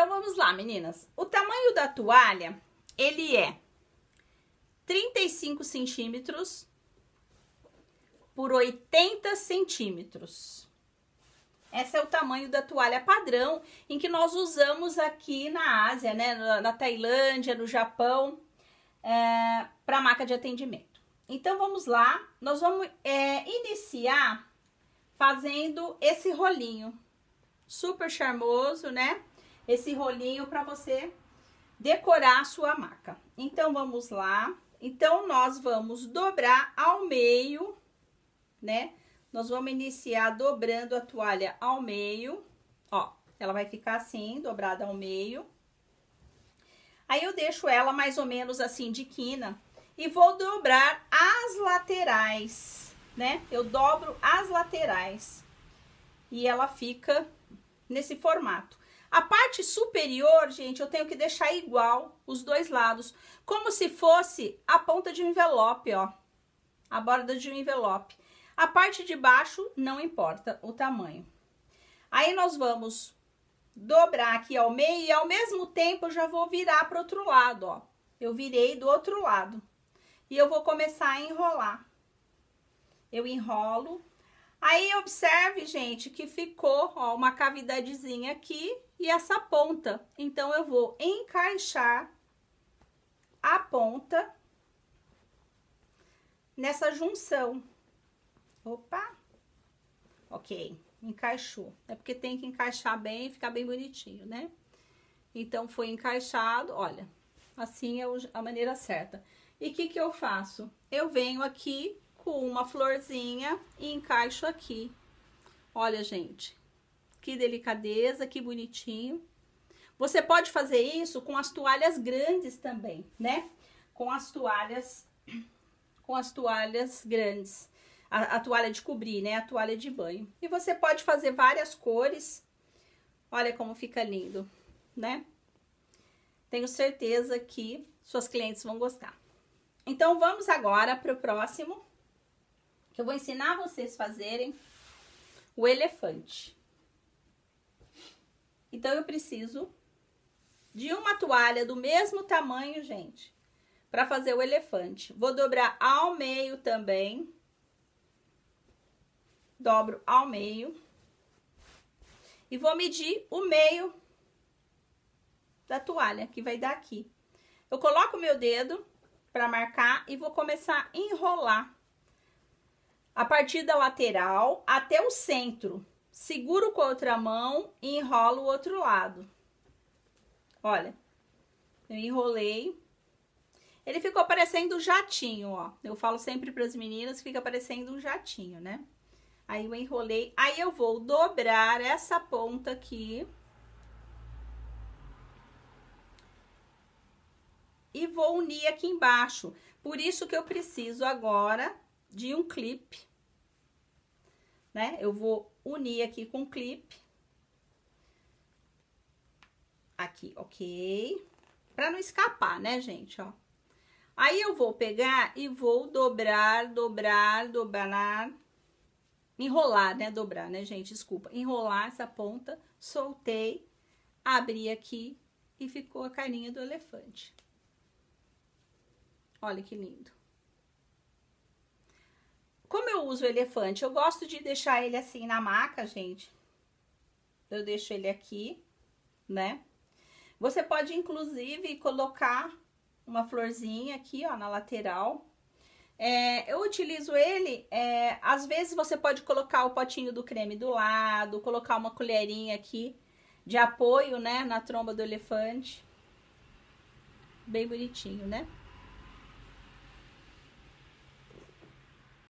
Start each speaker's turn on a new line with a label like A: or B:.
A: Então vamos lá, meninas. O tamanho da toalha, ele é 35 centímetros por 80 centímetros. Esse é o tamanho da toalha padrão em que nós usamos aqui na Ásia, né? Na, Tailândia, no Japão, é, para maca de atendimento. Então vamos lá, nós vamos é, iniciar fazendo esse rolinho super charmoso, né? esse rolinho para você decorar a sua maca. Então, vamos lá. Então, nós vamos dobrar ao meio, né? Nós vamos iniciar dobrando a toalha ao meio, ó. Ela vai ficar assim, dobrada ao meio. Aí, eu deixo ela mais ou menos assim de quina e vou dobrar as laterais, né? Eu dobro as laterais e ela fica nesse formato. A parte superior, gente, eu tenho que deixar igual os dois lados, como se fosse a ponta de um envelope, ó. A borda de um envelope. A parte de baixo não importa o tamanho. Aí nós vamos dobrar aqui ao meio e ao mesmo tempo eu já vou virar para outro lado, ó. Eu virei do outro lado. E eu vou começar a enrolar. Eu enrolo Aí observe, gente, que ficou ó, uma cavidadezinha aqui e essa ponta. Então, eu vou encaixar a ponta nessa junção. Opa! Ok, encaixou. É porque tem que encaixar bem e ficar bem bonitinho, né? Então, foi encaixado, olha, assim é a maneira certa. E o que que eu faço? Eu venho aqui coloco uma florzinha e encaixo aqui. Olha, gente, que delicadeza, que bonitinho. Você pode fazer isso com as toalhas grandes também, né? Com as toalhas, com as toalhas grandes. A, a toalha de cobrir, né? A toalha de banho. E você pode fazer várias cores. Olha como fica lindo, né? Tenho certeza que suas clientes vão gostar. Então, vamos agora para o próximo que eu vou ensinar vocês a fazerem o elefante. Então, eu preciso de uma toalha do mesmo tamanho, gente, para fazer o elefante. Vou dobrar ao meio também. Dobro ao meio. E vou medir o meio da toalha, que vai dar aqui. Eu coloco o meu dedo para marcar e vou começar a enrolar a partir da lateral até o centro. Seguro com a outra mão e enrolo o outro lado. Olha, eu enrolei. Ele ficou parecendo um jatinho, ó. Eu falo sempre para as meninas que fica parecendo um jatinho, né? Aí eu enrolei. Aí eu vou dobrar essa ponta aqui. E vou unir aqui embaixo. Por isso que eu preciso agora de um clipe né? Eu vou unir aqui com o clipe. Aqui, ok? Pra não escapar, né, gente, ó. Aí, eu vou pegar e vou dobrar, dobrar, dobrar, enrolar, né, dobrar, né, gente, desculpa. Enrolar essa ponta, soltei, abri aqui e ficou a carinha do elefante. Olha que lindo. Como eu uso o elefante, eu gosto de deixar ele assim na maca, gente. Eu deixo ele aqui, né? Você pode, inclusive, colocar uma florzinha aqui, ó, na lateral. É, eu utilizo ele, é, às vezes você pode colocar o potinho do creme do lado, colocar uma colherinha aqui de apoio, né, na tromba do elefante. Bem bonitinho, né?